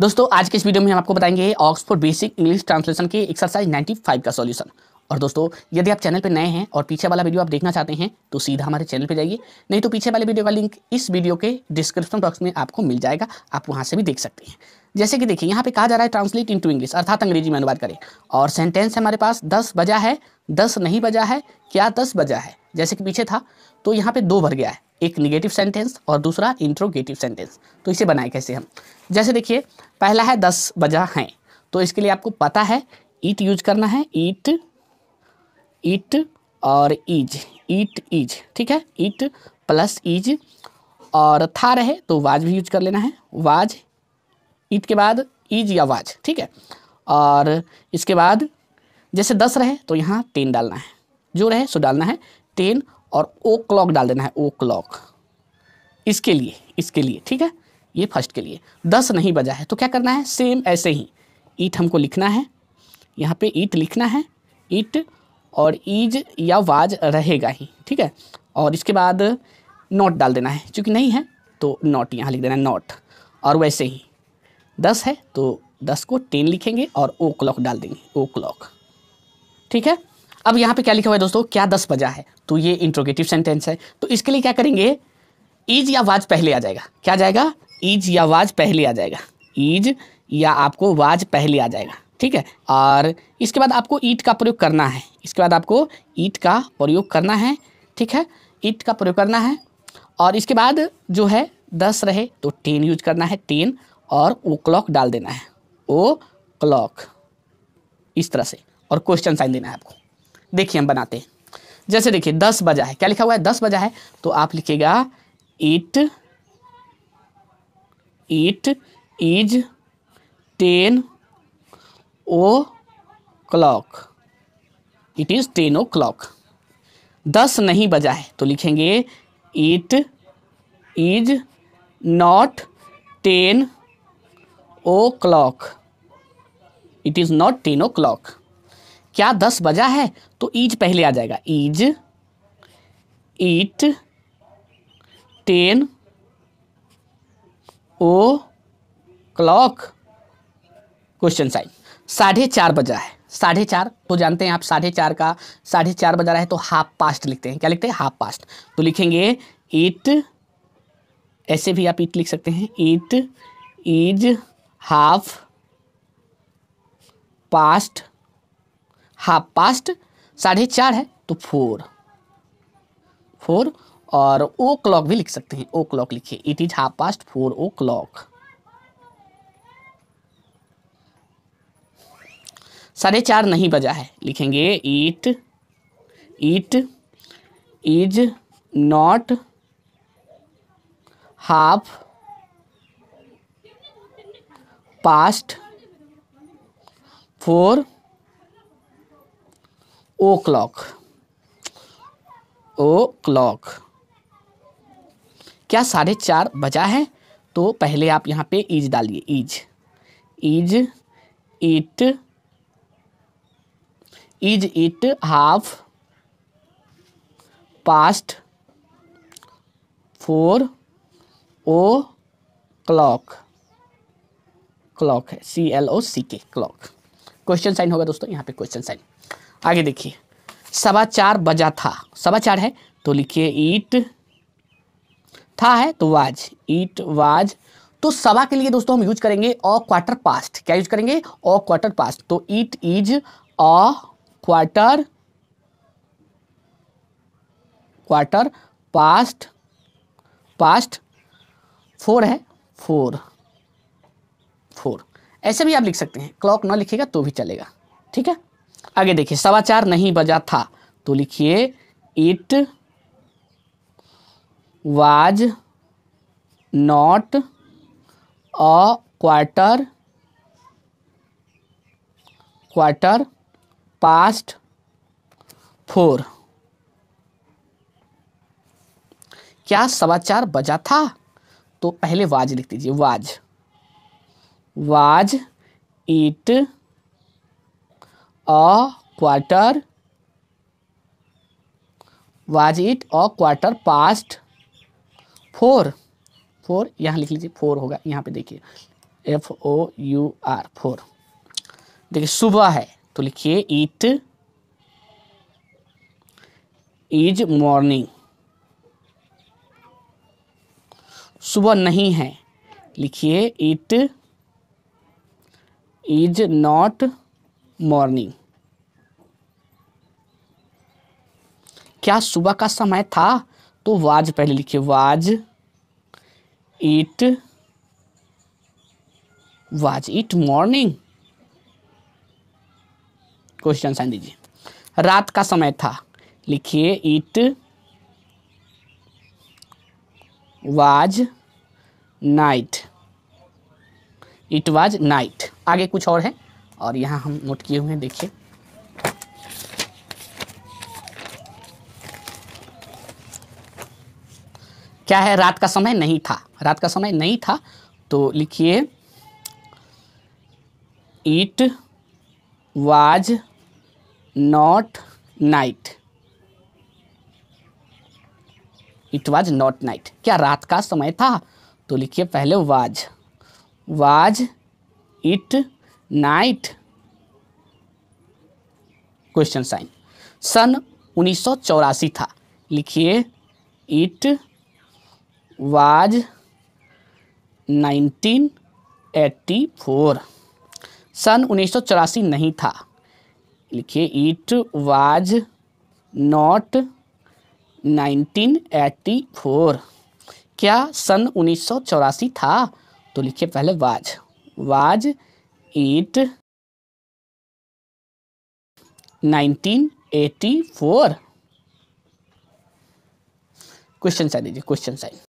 दोस्तों आज के इस वीडियो में हम आपको बताएंगे ऑक्सफोर्ड बेसिक इंग्लिश ट्रांसलेशन की एक्सरसाइज 95 का सॉल्यूशन और दोस्तों यदि आप चैनल पर नए हैं और पीछे वाला वीडियो आप देखना चाहते हैं तो सीधा हमारे चैनल पर जाइए नहीं तो पीछे वाले वीडियो का लिंक इस वीडियो के डिस्क्रिप्शन बॉक्स में आपको मिल जाएगा आप वहाँ से भी देख सकते हैं जैसे कि देखिए यहाँ पे कहा जा रहा है ट्रांसलेट इन इंग्लिश अर्थात अंग्रेजी में अनुवाद करें और सेंटेंस हमारे पास दस बजा है दस नहीं बजा है क्या दस बजा है जैसे कि पीछे था तो यहाँ पर दो भर गया है एक निगेटिव सेंटेंस और दूसरा इंट्रोगेटिव सेंटेंस तो इसे बनाए कैसे हम जैसे देखिए पहला है दस बजा हैं तो इसके लिए आपको पता है ईट यूज करना है ईट ईट और इज ईट इज ठीक है ईट प्लस इज और था रहे तो वाज भी यूज कर लेना है वाज ईट के बाद इज या वाज ठीक है और इसके बाद जैसे दस रहे तो यहाँ टेन डालना है जो रहे सो डालना है टेन और ओ क्लॉक डाल देना है ओ क्लॉक इसके लिए इसके लिए ठीक है ये फर्स्ट के लिए दस नहीं बजा है तो क्या करना है सेम ऐसे ही ईट हमको लिखना है यहाँ पे ईट लिखना है ईट और ईज या वाज रहेगा ही ठीक है और इसके बाद नॉट डाल देना है चूँकि नहीं है तो नॉट यहाँ लिख देना है नॉट और वैसे ही दस है तो दस को टेन लिखेंगे और ओ क्लॉक डाल देंगे ओ क्लॉक ठीक है अब यहाँ पे क्या लिखा हुआ है दोस्तों क्या दस बजा है तो ये इंट्रोगेटिव सेंटेंस है तो इसके लिए क्या करेंगे ईज या वाज पहले आ जाएगा क्या जाएगा ईज या वाज पहले आ जाएगा ईज या आपको वाज पहले आ जाएगा ठीक है और इसके बाद आपको ईट का प्रयोग करना है इसके बाद आपको ईट का प्रयोग करना है ठीक है ईट का प्रयोग करना है और इसके बाद जो है दस रहे तो टेन यूज करना है टेन और ओ क्लॉक डाल देना है ओ क्लॉक इस तरह से और क्वेश्चन साइन देना है आपको देखिए हम बनाते हैं जैसे देखिए दस बजा है क्या लिखा हुआ है दस बजा है तो आप लिखिएगा it it is ten o'clock it is ten o'clock दस नहीं बजा है तो लिखेंगे it is not ten o'clock it is not ten o'clock क्या दस बजा है तो ईज पहले आ जाएगा is it ten o'clock question sign साढ़े चार बजा है साढ़े चार तो जानते हैं आप साढ़े चार का साढ़े चार बजा रहा है तो हाफ पास्ट लिखते हैं क्या लिखते हैं हाफ पास्ट तो लिखेंगे ईट ऐसे भी आप ईट लिख सकते हैं it is half past half past साढ़े चार है तो फोर फोर और ओ क्लॉक भी लिख सकते हैं ओ क्लॉक लिखिए it is half past four o'clock साढ़े चार नहीं बजा है लिखेंगे it it is not half past four o'clock o'clock क्या साढ़े चार बजा है तो पहले आप यहाँ पे इज डालिए is is it is it half past four o'clock o'clock है सी एल ओ सी के क्लॉक क्वेश्चन साइन होगा दोस्तों यहाँ पे क्वेश्चन साइन आगे देखिए सवा चार बजा था सवा चार है तो लिखिए ईट था है तो वाज ईट वाज तो सवा के लिए दोस्तों हम यूज करेंगे अ क्वार्टर पास्ट क्या यूज करेंगे अ क्वार्टर पास्ट तो it is a quarter quarter past past four है फोर फोर ऐसे भी आप लिख सकते हैं क्लॉक ना लिखेगा तो भी चलेगा ठीक है आगे देखिए सवा चार नहीं बजा था तो लिखिए it was not a quarter quarter past four क्या सवा चार बजा था तो पहले वाज लिख दीजिए was was it a quarter was it a quarter past four four यहाँ लिख लीजिए फोर होगा यहाँ पे देखिए F O U R four देखिए सुबह है तो लिखिए इट इज मॉर्निंग सुबह नहीं है लिखिए इट इज नॉट मॉर्निंग क्या सुबह का समय था तो वाज पहले लिखिए was it was it morning question sign दीजिए रात का समय था लिखिए it was night it was night आगे कुछ और है और यहाँ हम नोट किए हुए हैं देखिए क्या है रात का समय नहीं था रात का समय नहीं था तो लिखिए it was not night it was not night क्या रात का समय था तो लिखिए पहले was was it night question sign सन उन्नीस था लिखिए इट वाज 1984 सन उन्नीस नहीं था लिखिए इट वाज नॉट 1984 क्या सन उन्नीस था तो लिखिए पहले was was it nineteen eighty four question sign दीजिए क्वेश्चन साइन